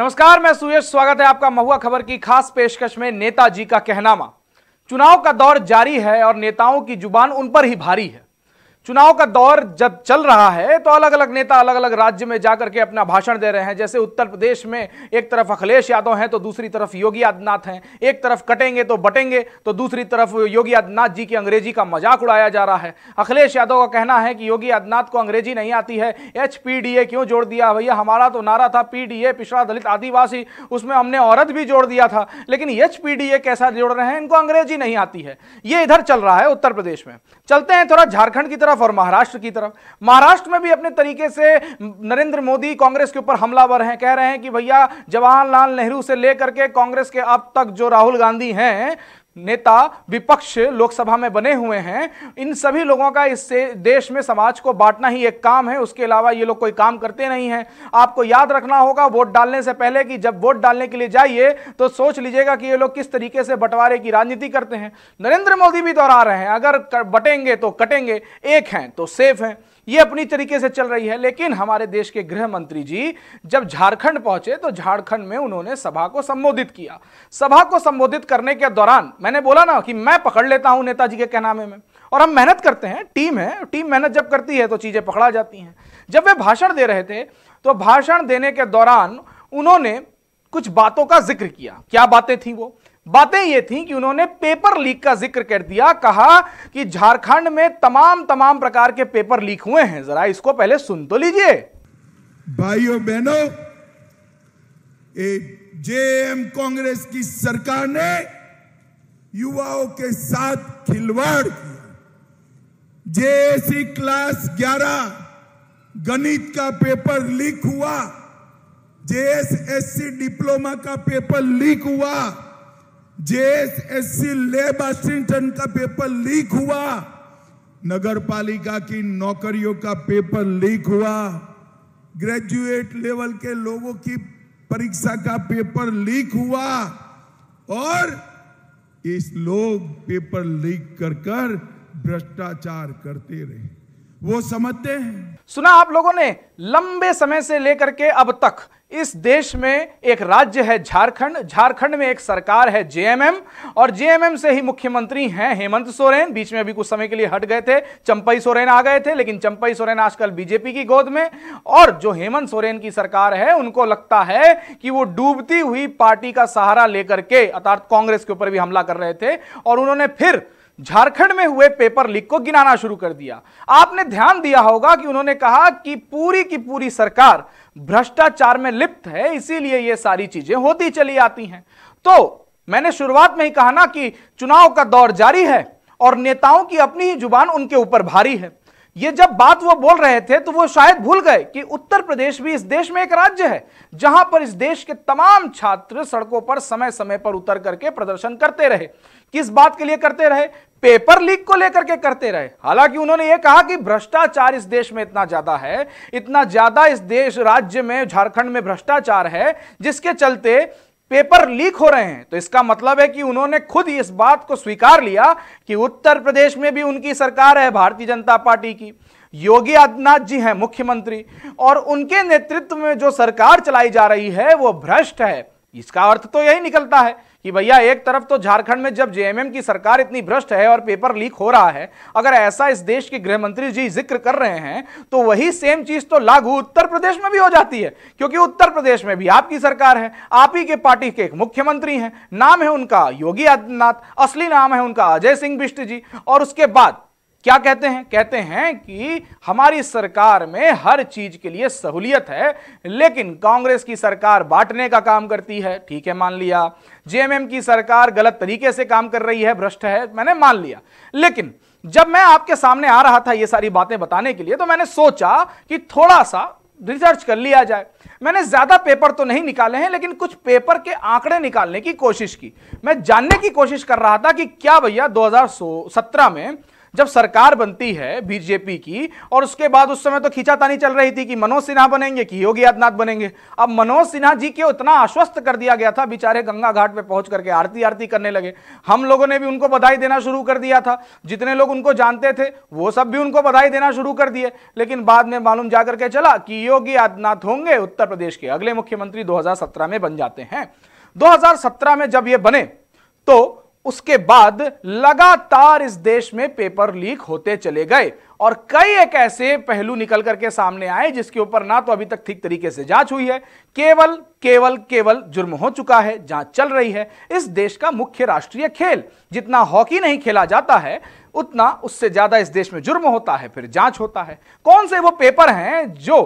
नमस्कार मैं सुयश स्वागत है आपका महुआ खबर की खास पेशकश में नेताजी का कहनामा चुनाव का दौर जारी है और नेताओं की जुबान उन पर ही भारी है चुनाव का दौर जब चल रहा है तो अलग अलग नेता अलग अलग राज्य में जाकर के अपना भाषण दे रहे हैं जैसे उत्तर प्रदेश में एक तरफ अखिलेश यादव हैं तो दूसरी तरफ योगी आदित्यनाथ हैं एक तरफ कटेंगे तो बटेंगे तो दूसरी तरफ योगी आदित्यनाथ जी की अंग्रेजी का मजाक उड़ाया जा रहा है अखिलेश यादव का कहना है कि योगी आदित्यनाथ को अंग्रेजी नहीं आती है एच क्यों जोड़ दिया भैया हमारा तो नारा था पी पिछड़ा दलित आदिवासी उसमें हमने औरत भी जोड़ दिया था लेकिन एच कैसा जोड़ रहे हैं इनको अंग्रेजी नहीं आती है ये इधर चल रहा है उत्तर प्रदेश में चलते हैं थोड़ा झारखंड की तरफ तरफ और महाराष्ट्र की तरफ महाराष्ट्र में भी अपने तरीके से नरेंद्र मोदी कांग्रेस के ऊपर हमलावर हैं कह रहे हैं कि भैया जवाहरलाल नेहरू से लेकर के कांग्रेस के अब तक जो राहुल गांधी हैं नेता विपक्ष लोकसभा में बने हुए हैं इन सभी लोगों का इससे देश में समाज को बांटना ही एक काम है उसके अलावा ये लोग कोई काम करते नहीं हैं आपको याद रखना होगा वोट डालने से पहले कि जब वोट डालने के लिए जाइए तो सोच लीजिएगा कि ये लोग किस तरीके से बंटवारे की राजनीति करते हैं नरेंद्र मोदी भी दोहरा रहे हैं अगर बटेंगे तो कटेंगे एक हैं तो सेफ हैं ये अपनी तरीके से चल रही है लेकिन हमारे देश के गृह मंत्री जी जब झारखंड पहुंचे तो झारखंड में उन्होंने सभा को संबोधित किया सभा को संबोधित करने के दौरान मैंने बोला ना कि मैं पकड़ लेता हूं नेताजी के कहनामे में और हम मेहनत करते हैं टीम है टीम मेहनत जब करती है तो चीजें पकड़ा जाती हैं जब वे भाषण दे रहे थे तो भाषण देने के दौरान उन्होंने कुछ बातों का जिक्र किया क्या बातें थी वो बातें ये थी कि उन्होंने पेपर लीक का जिक्र कर दिया कहा कि झारखंड में तमाम तमाम प्रकार के पेपर लीक हुए हैं जरा इसको पहले सुन तो लीजिए भाइयों बहनों जेएम कांग्रेस की सरकार ने युवाओं के साथ खिलवाड़ किया जेएससी क्लास 11 गणित का पेपर लीक हुआ जेएसएससी डिप्लोमा का पेपर लीक हुआ जेएसएससी लेब असिस्टेंट का पेपर लीक हुआ नगर पालिका की नौकरियों का पेपर लीक हुआ ग्रेजुएट लेवल के लोगों की परीक्षा का पेपर लीक हुआ और इस लोग पेपर लीक कर कर भ्रष्टाचार करते रहे वो समझते हैं सुना आप लोगों ने लंबे समय से लेकर के अब तक इस देश में एक राज्य है झारखंड झारखंड में एक सरकार है जेएमएम और जेएमएम से ही मुख्यमंत्री हैं हेमंत सोरेन बीच में अभी कुछ समय के लिए हट गए थे चंपई सोरेन आ गए थे लेकिन चंपई सोरेन आजकल बीजेपी की गोद में और जो हेमंत सोरेन की सरकार है उनको लगता है कि वो डूबती हुई पार्टी का सहारा लेकर के अर्थात कांग्रेस के ऊपर भी हमला कर रहे थे और उन्होंने फिर झारखंड में हुए पेपर लीक को गिनाना शुरू कर दिया आपने ध्यान दिया होगा कि उन्होंने कहा कि पूरी की पूरी सरकार भ्रष्टाचार में लिप्त है इसीलिए ये सारी चीजें होती चली आती हैं तो मैंने शुरुआत में ही कहा ना कि चुनाव का दौर जारी है और नेताओं की अपनी ही जुबान उनके ऊपर भारी है ये जब बात वो बोल रहे थे तो वो शायद भूल गए कि उत्तर प्रदेश भी इस देश में एक राज्य है जहां पर इस देश के तमाम छात्र सड़कों पर समय समय पर उतर करके प्रदर्शन करते रहे किस बात के लिए करते रहे पेपर लीक को लेकर के करते रहे हालांकि उन्होंने यह कहा कि भ्रष्टाचार इस देश में इतना ज्यादा है इतना ज्यादा इस देश राज्य में झारखंड में भ्रष्टाचार है जिसके चलते पेपर लीक हो रहे हैं तो इसका मतलब है कि उन्होंने खुद इस बात को स्वीकार लिया कि उत्तर प्रदेश में भी उनकी सरकार है भारतीय जनता पार्टी की योगी आदित्यनाथ जी हैं मुख्यमंत्री और उनके नेतृत्व में जो सरकार चलाई जा रही है वो भ्रष्ट है इसका अर्थ तो यही निकलता है कि भैया एक तरफ तो झारखंड में जब जेएमएम की सरकार इतनी भ्रष्ट है और पेपर लीक हो रहा है अगर ऐसा इस देश के गृह मंत्री जी जिक्र कर रहे हैं तो वही सेम चीज तो लागू उत्तर प्रदेश में भी हो जाती है क्योंकि उत्तर प्रदेश में भी आपकी सरकार है आप ही के पार्टी के एक मुख्यमंत्री हैं नाम है उनका योगी आदित्यनाथ असली नाम है उनका अजय सिंह बिष्ट जी और उसके बाद क्या कहते हैं कहते हैं कि हमारी सरकार में हर चीज के लिए सहूलियत है लेकिन कांग्रेस की सरकार बांटने का काम करती है ठीक है मान लिया जेएमएम की सरकार गलत तरीके से काम कर रही है भ्रष्ट है मैंने मान लिया लेकिन जब मैं आपके सामने आ रहा था ये सारी बातें बताने के लिए तो मैंने सोचा कि थोड़ा सा रिसर्च कर लिया जाए मैंने ज्यादा पेपर तो नहीं निकाले हैं लेकिन कुछ पेपर के आंकड़े निकालने की कोशिश की मैं जानने की कोशिश कर रहा था कि क्या भैया दो में जब सरकार बनती है बीजेपी की और उसके बाद उस समय तो खींचातानी चल रही थी कि मनोज सिन्हा बनेंगे कि योगी आदित्यनाथ बनेंगे अब मनोज सिन्हा जी के उतना आश्वस्त कर दिया गया था बेचारे गंगा घाट पे पहुंच करके आरती आरती करने लगे हम लोगों ने भी उनको बधाई देना शुरू कर दिया था जितने लोग उनको जानते थे वो सब भी उनको बधाई देना शुरू कर दिए लेकिन बाद में मालूम जाकर के चला कि योगी आदित्यनाथ होंगे उत्तर प्रदेश के अगले मुख्यमंत्री दो में बन जाते हैं 2017 में जब ये बने तो उसके बाद लगातार इस देश में पेपर लीक होते चले गए और कई एक ऐसे पहलू निकल करके सामने आए जिसके ऊपर ना तो अभी तक ठीक तरीके से जांच हुई है केवल केवल केवल जुर्म हो चुका है जांच चल रही है इस देश का मुख्य राष्ट्रीय खेल जितना हॉकी नहीं खेला जाता है उतना उससे ज्यादा इस देश में जुर्म होता है फिर जांच होता है कौन से वो पेपर हैं जो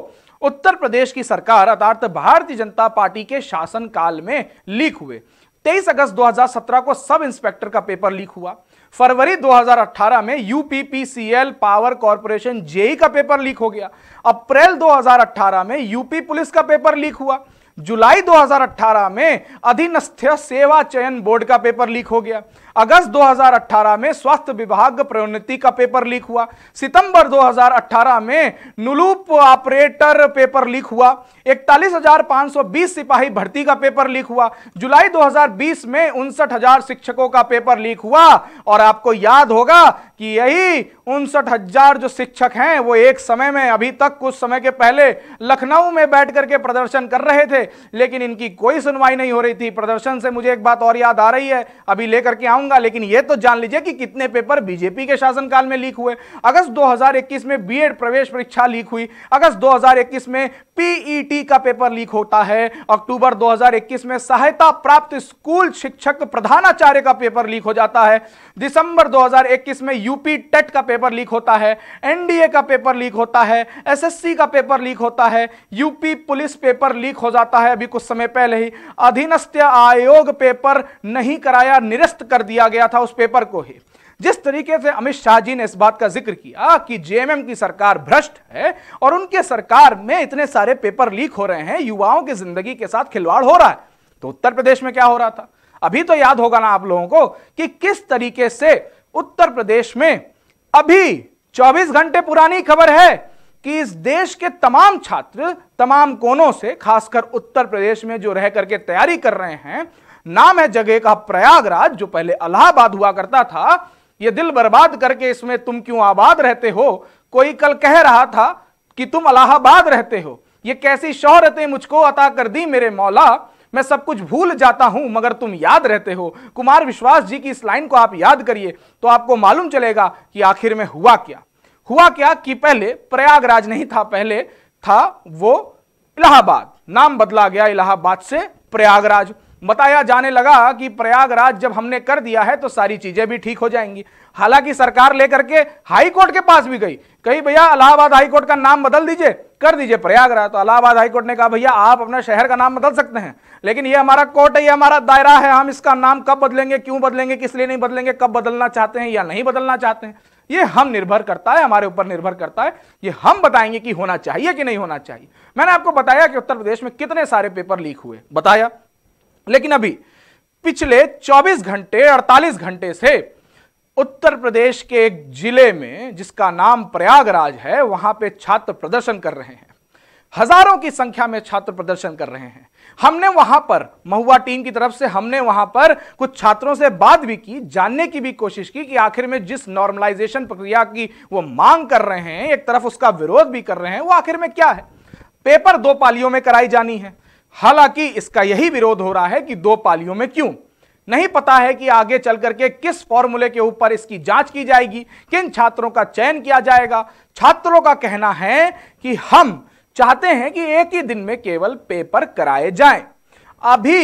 उत्तर प्रदेश की सरकार अर्थात भारतीय जनता पार्टी के शासनकाल में लीक हुए 23 अगस्त 2017 को सब इंस्पेक्टर का पेपर लीक हुआ फरवरी 2018 में यूपीपीसीएल पावर कॉरपोरेशन जेई का पेपर लीक हो गया अप्रैल 2018 में यूपी पुलिस का पेपर लीक हुआ जुलाई 2018 में अधीनस्थ सेवा चयन बोर्ड का पेपर लीक हो गया अगस्त 2018 में स्वास्थ्य विभाग प्रोन्नति का पेपर लीक हुआ सितंबर 2018 में नुलूप ऑपरेटर पेपर लीक हुआ 41,520 सिपाही भर्ती का पेपर लीक हुआ जुलाई 2020 में उनसठ शिक्षकों का पेपर लीक हुआ और आपको याद होगा कि यही उनसठ हजार जो शिक्षक हैं वो एक समय में अभी तक कुछ समय के पहले लखनऊ में बैठ करके प्रदर्शन कर रहे थे लेकिन इनकी कोई सुनवाई नहीं हो रही थी प्रदर्शन से मुझे एक बात और याद आ रही है अभी लेकर के आऊंगा लेकिन यह तो जान लीजिए कि कितने पेपर बीजेपी के शासनकाल में लीक हुए अगस्त 2021 में बीएड प्रवेश परीक्षा लीक हुई अगस्त 2021 में पीईटी e का पेपर लीक होता है अक्टूबर 2021 में सहायता प्राप्त स्कूल शिक्षक प्रधानाचार्य का पेपर लीक हो जाता है दिसंबर 2021 में यूपी टेट का पेपर लीक होता है एनडीए का पेपर लीक होता है एसएससी का पेपर लीक होता है यूपी पुलिस पेपर लीक हो जाता है जाता है अभी कुछ समय पहले ही अधीनस्थ आयोग पेपर नहीं कराया निरस्त कर दिया गया था उस पेपर को ही जिस तरीके से अमित शाह जी ने इस बात का जिक्र किया कि जेएमएम की सरकार भ्रष्ट है और उनके सरकार में इतने सारे पेपर लीक हो रहे हैं युवाओं की जिंदगी के साथ खिलवाड़ हो रहा है तो उत्तर प्रदेश में क्या हो रहा था अभी तो याद होगा ना आप लोगों को कि किस तरीके से उत्तर प्रदेश में अभी 24 घंटे पुरानी खबर है कि इस देश के तमाम छात्र तमाम कोनों से खासकर उत्तर प्रदेश में जो रह करके तैयारी कर रहे हैं नाम है जगह का प्रयागराज जो पहले अलाहाबाद हुआ करता था ये दिल बर्बाद करके इसमें तुम क्यों आबाद रहते हो कोई कल कह रहा था कि तुम अलाहाबाद रहते हो ये कैसी शौहरतें मुझको अता कर दी मेरे मौला मैं सब कुछ भूल जाता हूं मगर तुम याद रहते हो कुमार विश्वास जी की इस लाइन को आप याद करिए तो आपको मालूम चलेगा कि आखिर में हुआ क्या हुआ क्या कि पहले प्रयागराज नहीं था पहले था वो इलाहाबाद नाम बदला गया इलाहाबाद से प्रयागराज बताया जाने लगा कि प्रयागराज जब हमने कर दिया है तो सारी चीजें भी ठीक हो जाएंगी हालांकि सरकार लेकर के हाई कोर्ट के पास भी गई कही भैया इलाहाबाद हाई कोर्ट का नाम बदल दीजिए कर दीजिए प्रयागराज तो इलाहाबाद हाई कोर्ट ने कहा भैया आप अपना शहर का नाम बदल सकते हैं लेकिन ये हमारा कोर्ट है ये हमारा दायरा है हम इसका नाम कब बदलेंगे क्यों बदलेंगे किस लिए नहीं बदलेंगे कब बदलना चाहते हैं या नहीं बदलना चाहते हैं ये हम निर्भर करता है हमारे ऊपर निर्भर करता है ये हम बताएंगे कि होना चाहिए कि नहीं होना चाहिए मैंने आपको बताया कि उत्तर प्रदेश में कितने सारे पेपर लीक हुए बताया लेकिन अभी पिछले 24 घंटे 48 घंटे से उत्तर प्रदेश के एक जिले में जिसका नाम प्रयागराज है वहां पे छात्र प्रदर्शन कर रहे हैं हजारों की संख्या में छात्र प्रदर्शन कर रहे हैं हमने वहां पर महुआ टीम की तरफ से हमने वहां पर कुछ छात्रों से बात भी की जानने की भी कोशिश की कि आखिर में जिस नॉर्मलाइजेशन प्रक्रिया की वो मांग कर रहे हैं एक तरफ उसका विरोध भी कर रहे हैं वो आखिर में क्या है पेपर दो पालियों में कराई जानी है हालांकि इसका यही विरोध हो रहा है कि दो पालियों में क्यों नहीं पता है कि आगे चल करके किस फॉर्मूले के ऊपर इसकी जांच की जाएगी किन छात्रों का चयन किया जाएगा छात्रों का कहना है कि हम चाहते हैं कि एक ही दिन में केवल पेपर कराए जाएं। अभी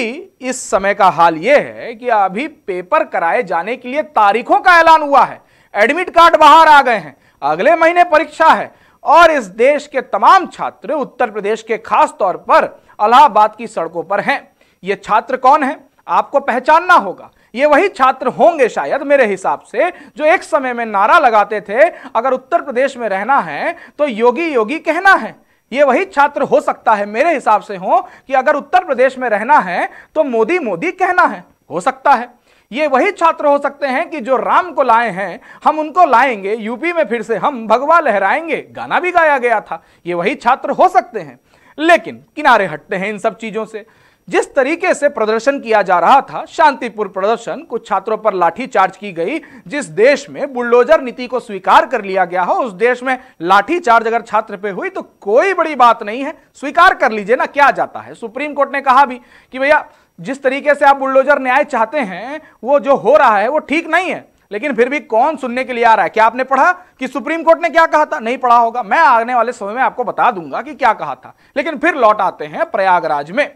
इस समय का हाल यह है कि अभी पेपर कराए जाने के लिए तारीखों का ऐलान हुआ है एडमिट कार्ड बाहर आ गए हैं अगले महीने परीक्षा है और इस देश के तमाम छात्र उत्तर प्रदेश के खास तौर पर अलाहाबाद की सड़कों पर हैं ये छात्र कौन है आपको पहचानना होगा ये वही छात्र होंगे शायद मेरे हिसाब से जो एक समय में नारा लगाते थे अगर उत्तर प्रदेश में रहना है तो योगी योगी कहना है ये वही छात्र हो सकता है मेरे हिसाब से हो कि अगर उत्तर प्रदेश में रहना है तो मोदी मोदी कहना है हो सकता है ये वही छात्र हो सकते हैं कि जो राम को लाए हैं हम उनको लाएंगे यूपी में फिर से हम भगवा लहराएंगे गाना भी गाया गया था ये वही छात्र हो सकते हैं लेकिन किनारे हटते हैं इन सब चीज़ों से जिस तरीके से प्रदर्शन किया जा रहा था शांतिपूर्ण प्रदर्शन कुछ छात्रों पर लाठी चार्ज की गई जिस देश में बुलडोजर नीति को स्वीकार कर लिया गया हो उस देश में लाठी चार्ज अगर छात्र पे हुई तो कोई बड़ी बात नहीं है स्वीकार कर लीजिए ना क्या जाता है सुप्रीम कोर्ट ने कहा भी कि भैया जिस तरीके से आप बुलडोजर न्याय चाहते हैं वो जो हो रहा है वो ठीक नहीं है लेकिन फिर भी कौन सुनने के लिए आ रहा है क्या आपने पढ़ा कि सुप्रीम कोर्ट ने क्या कहा था नहीं पढ़ा होगा मैं आने वाले समय में आपको बता दूंगा कि क्या कहा था लेकिन फिर लौट आते हैं प्रयागराज में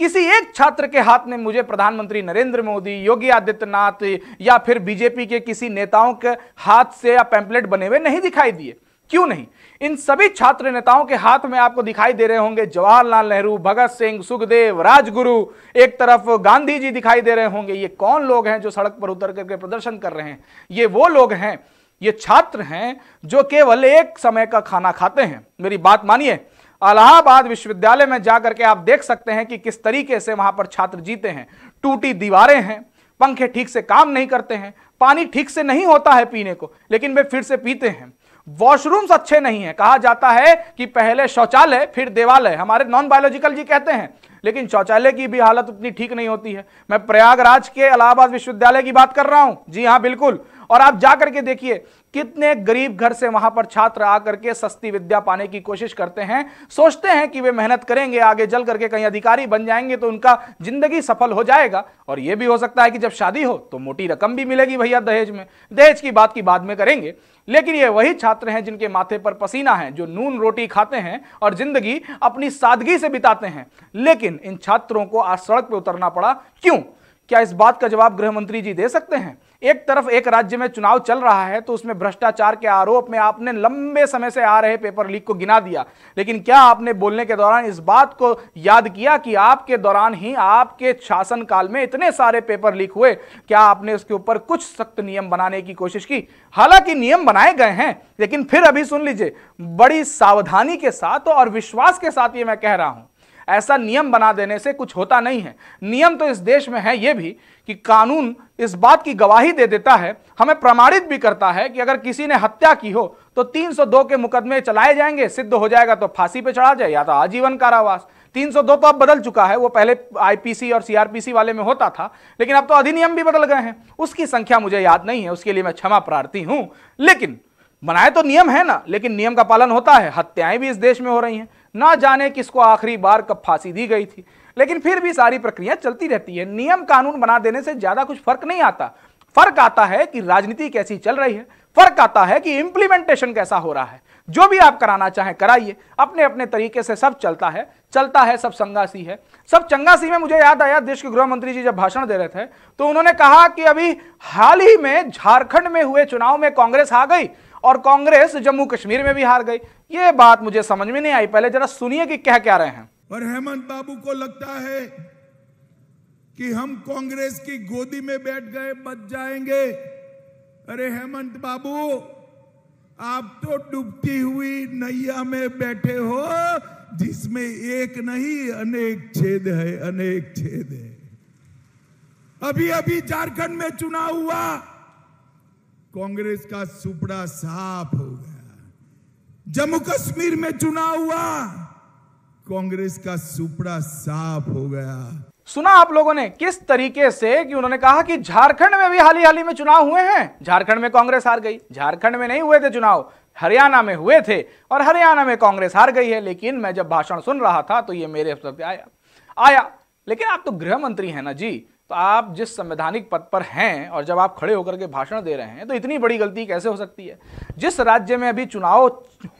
किसी एक छात्र के हाथ में मुझे प्रधानमंत्री नरेंद्र मोदी योगी आदित्यनाथ या फिर बीजेपी के किसी नेताओं के हाथ से या पैम्पलेट बने हुए नहीं दिखाई दिए क्यों नहीं इन सभी छात्र नेताओं के हाथ में आपको दिखाई दे रहे होंगे जवाहरलाल नेहरू भगत सिंह सुखदेव राजगुरु एक तरफ गांधी जी दिखाई दे रहे होंगे ये कौन लोग हैं जो सड़क पर उतर करके प्रदर्शन कर रहे हैं ये वो लोग हैं ये छात्र हैं जो केवल एक समय का खाना खाते हैं मेरी बात मानिए अलाहाबाद विश्वविद्यालय में जाकर के आप देख सकते हैं कि किस तरीके से वहां पर छात्र जीते हैं टूटी दीवारें हैं पंखे ठीक से काम नहीं करते हैं पानी ठीक से नहीं होता है पीने को लेकिन वे फिर से पीते हैं वॉशरूम्स अच्छे नहीं है कहा जाता है कि पहले शौचालय फिर देवालय हमारे नॉन बायोलॉजिकल जी कहते हैं लेकिन शौचालय की भी हालत उतनी ठीक नहीं होती है मैं प्रयागराज के अलाहाबाद विश्वविद्यालय की बात कर रहा हूं जी हाँ बिल्कुल और आप जाकर के देखिए कितने गरीब घर से वहां पर छात्र आकर के सस्ती विद्या पाने की कोशिश करते हैं सोचते हैं कि वे मेहनत करेंगे आगे जल करके कहीं अधिकारी बन जाएंगे तो उनका जिंदगी सफल हो जाएगा और यह भी हो सकता है कि जब शादी हो तो मोटी रकम भी मिलेगी भैया दहेज में दहेज की बात की बाद में करेंगे लेकिन ये वही छात्र हैं जिनके माथे पर पसीना है जो नून रोटी खाते हैं और जिंदगी अपनी सादगी से बिताते हैं लेकिन इन छात्रों को आज सड़क पर उतरना पड़ा क्यों क्या इस बात का जवाब गृह मंत्री जी दे सकते हैं एक तरफ एक राज्य में चुनाव चल रहा है तो उसमें भ्रष्टाचार के आरोप में आपने लंबे समय से आ रहे पेपर लीक को गिना दिया लेकिन क्या आपने बोलने के दौरान इस बात को याद किया कि आपके दौरान ही आपके शासन काल में इतने सारे पेपर लीक हुए क्या आपने उसके ऊपर कुछ सख्त नियम बनाने की कोशिश की हालांकि नियम बनाए गए हैं लेकिन फिर अभी सुन लीजिए बड़ी सावधानी के साथ और विश्वास के साथ ये मैं कह रहा हूं ऐसा नियम बना देने से कुछ होता नहीं है नियम तो इस देश में है ये भी कि कानून इस बात की गवाही दे देता है हमें प्रमाणित भी करता है कि अगर किसी ने हत्या की हो तो 302 के मुकदमे चलाए जाएंगे सिद्ध हो जाएगा तो फांसी पे चढ़ा जाए या तो आजीवन कारावास 302 तो अब बदल चुका है वो पहले आईपीसी और सीआरपीसी वाले में होता था लेकिन अब तो अधिनियम भी बदल गए हैं उसकी संख्या मुझे याद नहीं है उसके लिए मैं क्षमा प्रार्थी हूं लेकिन बनाए तो नियम है ना लेकिन नियम का पालन होता है हत्याएं भी इस देश में हो रही हैं ना जाने किसको आखिरी बार कब फांसी दी गई थी लेकिन फिर भी सारी प्रक्रिया चलती रहती है नियम कानून बना देने से ज़्यादा कुछ फर्क नहीं आता फर्क आता है कि राजनीति कैसी चल रही है फर्क आता है कि इम्प्लीमेंटेशन कैसा हो रहा है जो भी आप कराना चाहें कराइए अपने अपने तरीके से सब चलता है चलता है सब संगासी है सब चंगासी में मुझे याद आया देश के गृह मंत्री जी जब भाषण दे रहे थे तो उन्होंने कहा कि अभी हाल ही में झारखंड में हुए चुनाव में कांग्रेस हार गई और कांग्रेस जम्मू कश्मीर में भी हार गई ये बात मुझे समझ में नहीं आई पहले जरा सुनिए कि क्या क्या रहे हैं और हेमंत बाबू को लगता है कि हम कांग्रेस की गोदी में बैठ गए बच जाएंगे अरे हेमंत बाबू आप तो डूबती हुई नैया में बैठे हो जिसमें एक नहीं अनेक छेद है अनेक छेद है अभी अभी झारखंड में चुनाव हुआ कांग्रेस का सुपड़ा साफ हो जम्मू कश्मीर में चुनाव हुआ कांग्रेस का सुपड़ा साफ हो गया सुना आप लोगों ने किस तरीके से कि उन्होंने कहा कि झारखंड में भी हाल ही हाल ही में चुनाव हुए हैं झारखंड में कांग्रेस हार गई झारखंड में नहीं हुए थे चुनाव हरियाणा में हुए थे और हरियाणा में कांग्रेस हार गई है लेकिन मैं जब भाषण सुन रहा था तो ये मेरे स्तर आया आया लेकिन आप तो गृह मंत्री हैं ना जी तो आप जिस संवैधानिक पद पर हैं और जब आप खड़े होकर के भाषण दे रहे हैं तो इतनी बड़ी गलती कैसे हो सकती है जिस राज्य में अभी चुनाव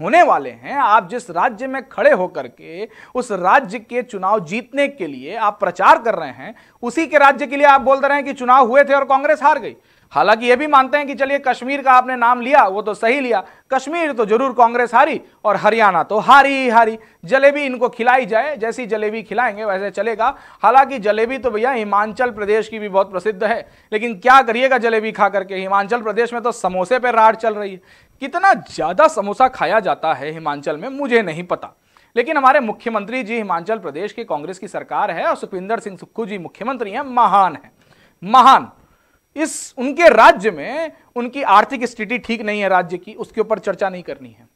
होने वाले हैं आप जिस राज्य में खड़े होकर के उस राज्य के चुनाव जीतने के लिए आप प्रचार कर रहे हैं उसी के राज्य के लिए आप बोल रहे हैं कि चुनाव हुए थे और कांग्रेस हार गई हालांकि ये भी मानते हैं कि चलिए कश्मीर का आपने नाम लिया वो तो सही लिया कश्मीर तो जरूर कांग्रेस हारी और हरियाणा तो हारी ही हारी जलेबी इनको खिलाई जाए जैसी जलेबी खिलाएंगे वैसे चलेगा हालांकि जलेबी तो भैया हिमाचल प्रदेश की भी बहुत प्रसिद्ध है लेकिन क्या करिएगा जलेबी खा करके हिमाचल प्रदेश में तो समोसे पर राड चल रही है कितना ज़्यादा समोसा खाया जाता है हिमाचल में मुझे नहीं पता लेकिन हमारे मुख्यमंत्री जी हिमाचल प्रदेश की कांग्रेस की सरकार है और सुखविंदर सिंह सुक्खू जी मुख्यमंत्री हैं महान हैं महान इस उनके राज्य में उनकी आर्थिक स्थिति ठीक नहीं है राज्य की उसके ऊपर चर्चा नहीं करनी है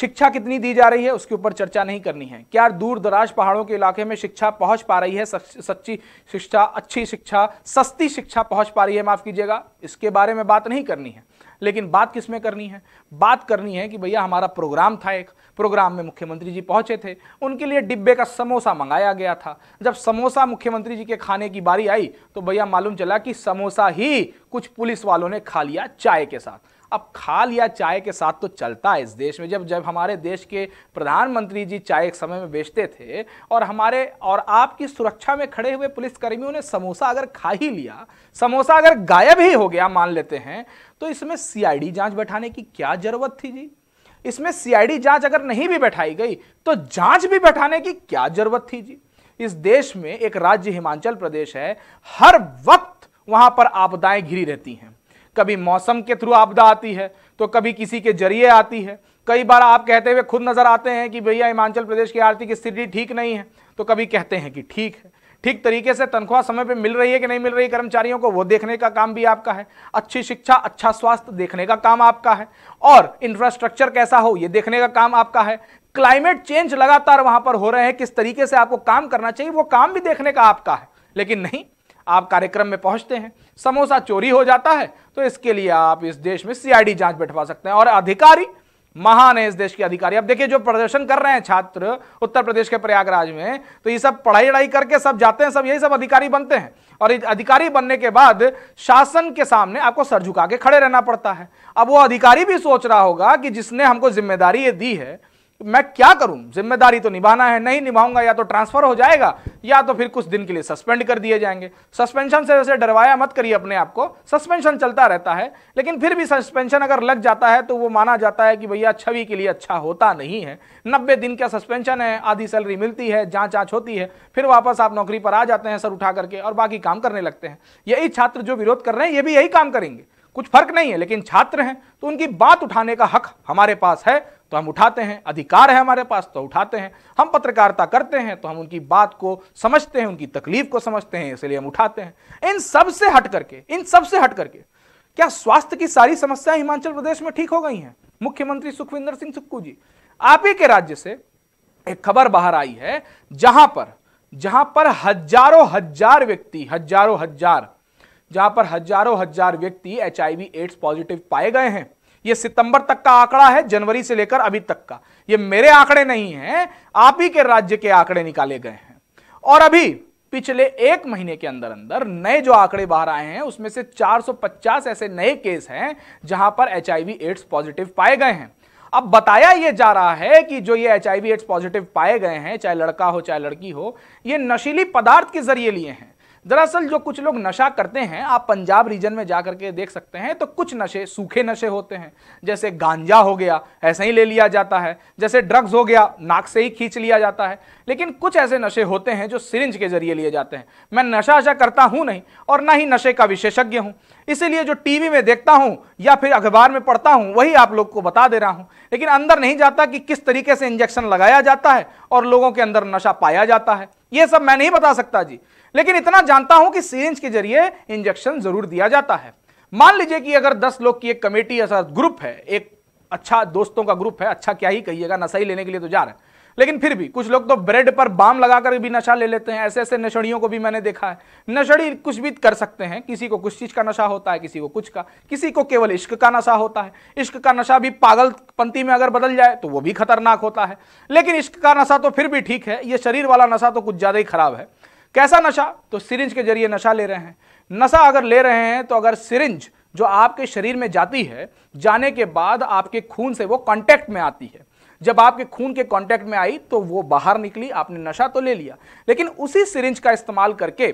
शिक्षा कितनी दी जा रही है उसके ऊपर चर्चा नहीं करनी है क्या दूर दराज पहाड़ों के इलाके में शिक्षा पहुंच पा रही है सच्ची शिक्षा अच्छी शिक्षा सस्ती शिक्षा पहुंच पा रही है माफ कीजिएगा इसके बारे में बात नहीं करनी है लेकिन बात किस में करनी है बात करनी है कि भैया हमारा प्रोग्राम था एक प्रोग्राम में मुख्यमंत्री जी पहुंचे थे उनके लिए डिब्बे का समोसा मंगाया गया था जब समोसा मुख्यमंत्री जी के खाने की बारी आई तो भैया मालूम चला कि समोसा ही कुछ पुलिस वालों ने खा लिया चाय के साथ अब खा लिया चाय के साथ तो चलता है इस देश में जब जब हमारे देश के प्रधानमंत्री जी चाय एक समय में बेचते थे और हमारे और आपकी सुरक्षा में खड़े हुए पुलिसकर्मियों ने समोसा अगर खा ही लिया समोसा अगर गायब ही हो गया मान लेते हैं तो इसमें सीआईडी जांच बैठाने की क्या जरूरत थी जी इसमें सीआईडी जांच अगर नहीं भी बैठाई गई तो जांच भी बैठाने की क्या जरूरत थी जी इस देश में एक राज्य हिमाचल प्रदेश है हर वक्त वहां पर आपदाएं घिरी रहती हैं कभी मौसम के थ्रू आपदा आती है तो कभी किसी के जरिए आती है कई बार आप कहते हुए खुद नजर आते हैं कि भैया हिमाचल प्रदेश की आर्थिक स्थिति ठीक नहीं है तो कभी कहते हैं कि ठीक है ठीक तरीके से तनख्वाह समय पे मिल रही है कि नहीं मिल रही है कर्मचारियों को वो देखने का काम भी आपका है अच्छी शिक्षा अच्छा स्वास्थ्य देखने का काम आपका है और इंफ्रास्ट्रक्चर कैसा हो ये देखने का काम आपका है क्लाइमेट चेंज लगातार वहां पर हो रहे हैं किस तरीके से आपको काम करना चाहिए वो काम भी देखने का आपका है लेकिन नहीं आप कार्यक्रम में पहुंचते हैं समोसा चोरी हो जाता है तो इसके लिए आप इस देश में सीआईडी जांच बैठवा सकते हैं और अधिकारी महान है इस देश के अधिकारी अब देखिए जो प्रदर्शन कर रहे हैं छात्र उत्तर प्रदेश के प्रयागराज में तो ये सब पढ़ाई वढ़ाई करके सब जाते हैं सब यही सब अधिकारी बनते हैं और अधिकारी बनने के बाद शासन के सामने आपको सर झुका के खड़े रहना पड़ता है अब वो अधिकारी भी सोच रहा होगा कि जिसने हमको जिम्मेदारी ये दी है मैं क्या करूं जिम्मेदारी तो निभाना है नहीं निभाऊंगा या तो ट्रांसफर हो जाएगा या तो फिर कुछ दिन के लिए सस्पेंड कर दिए जाएंगे सस्पेंशन से वैसे डरवाया मत करिए अपने आप को सस्पेंशन चलता रहता है लेकिन फिर भी सस्पेंशन अगर लग जाता है तो वो माना जाता है कि भैया छवि के लिए अच्छा होता नहीं है नब्बे दिन का सस्पेंशन है आधी सैलरी मिलती है जाँच आँच होती है फिर वापस आप नौकरी पर आ जाते हैं सर उठा करके और बाकी काम करने लगते हैं यही छात्र जो विरोध कर रहे हैं ये भी यही काम करेंगे कुछ फर्क नहीं है लेकिन छात्र हैं तो उनकी बात उठाने का हक हमारे पास है तो हम उठाते हैं अधिकार है हमारे पास तो उठाते हैं हम पत्रकारिता करते हैं तो हम उनकी बात को समझते हैं उनकी तकलीफ को समझते हैं इसलिए हम उठाते हैं इन सब से हट करके इन सब से हट करके क्या स्वास्थ्य की सारी समस्याएं हिमाचल प्रदेश में ठीक हो गई हैं मुख्यमंत्री सुखविंदर सिंह सुक्कू जी आप ही के राज्य से एक खबर बाहर आई है जहां पर जहां पर हजारों हजार व्यक्ति हजारों हजार जहां पर हजारों हजार व्यक्ति एच एड्स पॉजिटिव पाए गए हैं ये सितंबर तक का आंकड़ा है जनवरी से लेकर अभी तक का ये मेरे आंकड़े नहीं है आप ही के राज्य के आंकड़े निकाले गए हैं और अभी पिछले एक महीने के अंदर अंदर नए जो आंकड़े बाहर आए हैं उसमें से 450 ऐसे नए केस हैं जहां पर एच एड्स पॉजिटिव पाए गए हैं अब बताया यह जा रहा है कि जो ये एच एड्स पॉजिटिव पाए गए हैं चाहे लड़का हो चाहे लड़की हो ये नशीली पदार्थ के जरिए लिए हैं दरअसल जो कुछ लोग नशा करते हैं आप पंजाब रीजन में जा करके देख सकते हैं तो कुछ नशे सूखे नशे होते हैं जैसे गांजा हो गया ऐसे ही ले लिया जाता है जैसे ड्रग्स हो गया नाक से ही खींच लिया जाता है लेकिन कुछ ऐसे नशे होते हैं जो सिरिंज के जरिए लिए जाते हैं मैं नशा अशा करता हूँ नहीं और ना ही नशे का विशेषज्ञ हूँ इसीलिए जो टीवी में देखता हूँ या फिर अखबार में पढ़ता हूँ वही आप लोग को बता दे रहा हूँ लेकिन अंदर नहीं जाता कि किस तरीके से इंजेक्शन लगाया जाता है और लोगों के अंदर नशा पाया जाता है ये सब मैं नहीं बता सकता जी लेकिन इतना जानता हूं कि सीरेंज के जरिए इंजेक्शन जरूर दिया जाता है मान लीजिए कि अगर दस लोग की एक कमेटी ऐसा ग्रुप है एक अच्छा दोस्तों का ग्रुप है अच्छा क्या ही कहिएगा नशा ही लेने के लिए तो जा रहे हैं लेकिन फिर भी कुछ लोग तो ब्रेड पर बाम लगाकर भी नशा ले लेते हैं ऐसे ऐसे नशड़ियों को भी मैंने देखा है नशड़ी कुछ भी कर सकते हैं किसी को कुछ चीज़ का नशा होता है किसी को कुछ का किसी को केवल इश्क का नशा होता है इश्क का नशा भी पागलपंथी में अगर बदल जाए तो वो भी खतरनाक होता है लेकिन इश्क का नशा तो फिर भी ठीक है ये शरीर वाला नशा तो कुछ ज़्यादा ही खराब है कैसा नशा तो सिरिंज के जरिए नशा ले रहे हैं नशा अगर ले रहे हैं तो अगर सिरिंज जो आपके शरीर में जाती है जाने के बाद आपके खून से वो कांटेक्ट में आती है जब आपके खून के कांटेक्ट में आई तो वो बाहर निकली आपने नशा तो ले लिया लेकिन उसी सिरिंज का इस्तेमाल करके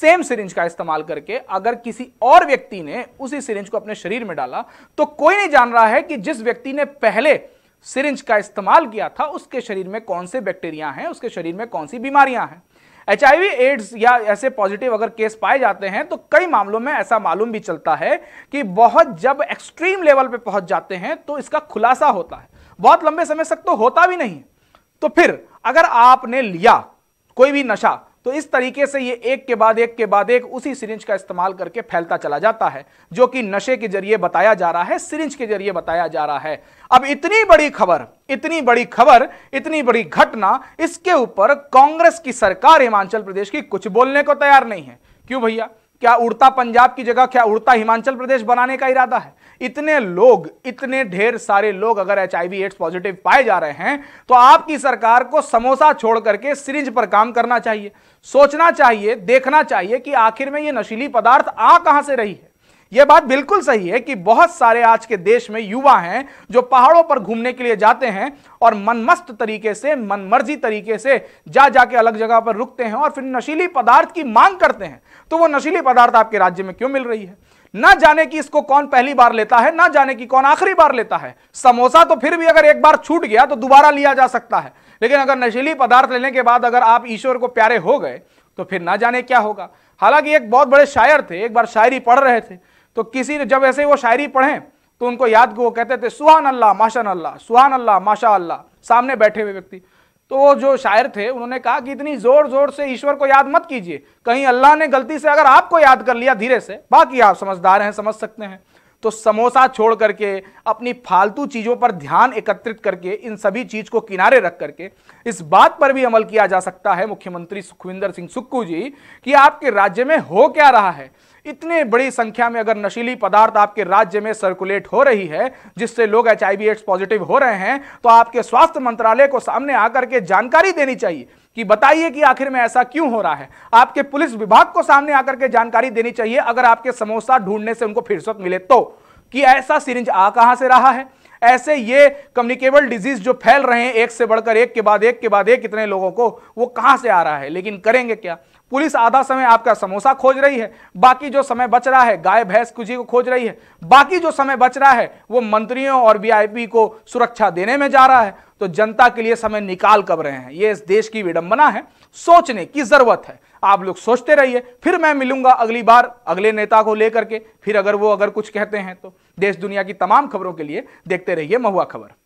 सेम सिरिंज का इस्तेमाल करके अगर किसी और व्यक्ति ने उसी सिरिंज को अपने शरीर में डाला तो कोई नहीं जान रहा है कि जिस व्यक्ति ने पहले सिरिंज का इस्तेमाल किया था उसके शरीर में कौन से बैक्टीरिया हैं उसके शरीर में कौन सी बीमारियां हैं एच एड्स या ऐसे पॉजिटिव अगर केस पाए जाते हैं तो कई मामलों में ऐसा मालूम भी चलता है कि बहुत जब एक्सट्रीम लेवल पे पहुंच जाते हैं तो इसका खुलासा होता है बहुत लंबे समय तक तो होता भी नहीं तो फिर अगर आपने लिया कोई भी नशा तो इस तरीके से ये एक के बाद एक के बाद एक उसी सिरिंज का इस्तेमाल करके फैलता चला जाता है जो कि नशे के जरिए बताया जा रहा है सिरिंज के जरिए बताया जा रहा है अब इतनी बड़ी खबर इतनी बड़ी खबर इतनी बड़ी घटना इसके ऊपर कांग्रेस की सरकार हिमाचल प्रदेश की कुछ बोलने को तैयार नहीं है क्यों भैया क्या उड़ता पंजाब की जगह क्या उड़ता हिमाचल प्रदेश बनाने का इरादा है इतने लोग इतने ढेर सारे लोग अगर एच आई एड्स पॉजिटिव पाए जा रहे हैं तो आपकी सरकार को समोसा छोड़ करके सिरिंज पर काम करना चाहिए सोचना चाहिए देखना चाहिए कि आखिर में ये नशीली पदार्थ आ कहां से रही है यह बात बिल्कुल सही है कि बहुत सारे आज के देश में युवा हैं जो पहाड़ों पर घूमने के लिए जाते हैं और मनमस्त तरीके से मनमर्जी तरीके से जा जाके अलग जगह पर रुकते हैं और फिर नशीली पदार्थ की मांग करते हैं तो वो नशीली पदार्थ आपके राज्य में क्यों मिल रही है ना जाने कि इसको कौन पहली बार लेता है ना जाने कि कौन आखिरी बार लेता है समोसा तो फिर भी अगर एक बार छूट गया तो दोबारा लिया जा सकता है लेकिन अगर नशीली पदार्थ लेने के बाद अगर आप ईश्वर को प्यारे हो गए तो फिर ना जाने क्या होगा हालांकि एक बहुत बड़े शायर थे एक बार शायरी पढ़ रहे थे तो किसी ने जब ऐसे वो शायरी पढ़े तो उनको याद को वो कहते थे सुहान अल्लाह माशा अल्लाह सुहान अल्लाह माशा अल्लाह सामने बैठे हुए व्यक्ति तो वो जो शायर थे उन्होंने कहा कि इतनी जोर जोर से ईश्वर को याद मत कीजिए कहीं अल्लाह ने गलती से अगर आपको याद कर लिया धीरे से बाकी आप समझदार हैं समझ सकते हैं तो समोसा छोड़ करके अपनी फालतू चीज़ों पर ध्यान एकत्रित करके इन सभी चीज़ को किनारे रख करके इस बात पर भी अमल किया जा सकता है मुख्यमंत्री सुखविंदर सिंह सुक्कू जी कि आपके राज्य में हो क्या रहा है इतने बड़ी संख्या में अगर नशीली पदार्थ आपके राज्य में सर्कुलेट हो रही है जिससे लोग एच आई एड्स पॉजिटिव हो रहे हैं तो आपके स्वास्थ्य मंत्रालय को सामने आकर के जानकारी देनी चाहिए कि बताइए कि आखिर में ऐसा क्यों हो रहा है आपके पुलिस विभाग को सामने आकर के जानकारी देनी चाहिए अगर आपके समोसा ढूंढने से उनको फिरसत मिले तो कि ऐसा सिरिंज आ कहां से रहा है ऐसे ये कम्युनिकेबल डिजीज जो फैल रहे हैं एक से बढ़कर एक के बाद एक के बाद एक कितने लोगों को वो कहां से आ रहा है लेकिन करेंगे क्या पुलिस आधा समय आपका समोसा खोज रही है बाकी जो समय बच रहा है गाय भैंस कुजी को खोज रही है बाकी जो समय बच रहा है वो मंत्रियों और वीआईपी को सुरक्षा देने में जा रहा है तो जनता के लिए समय निकाल कब रहे हैं ये इस देश की विडंबना है सोचने की जरूरत है आप लोग सोचते रहिए फिर मैं मिलूंगा अगली बार अगले नेता को लेकर के फिर अगर वो अगर कुछ कहते हैं तो देश दुनिया की तमाम खबरों के लिए देखते रहिए महुआ खबर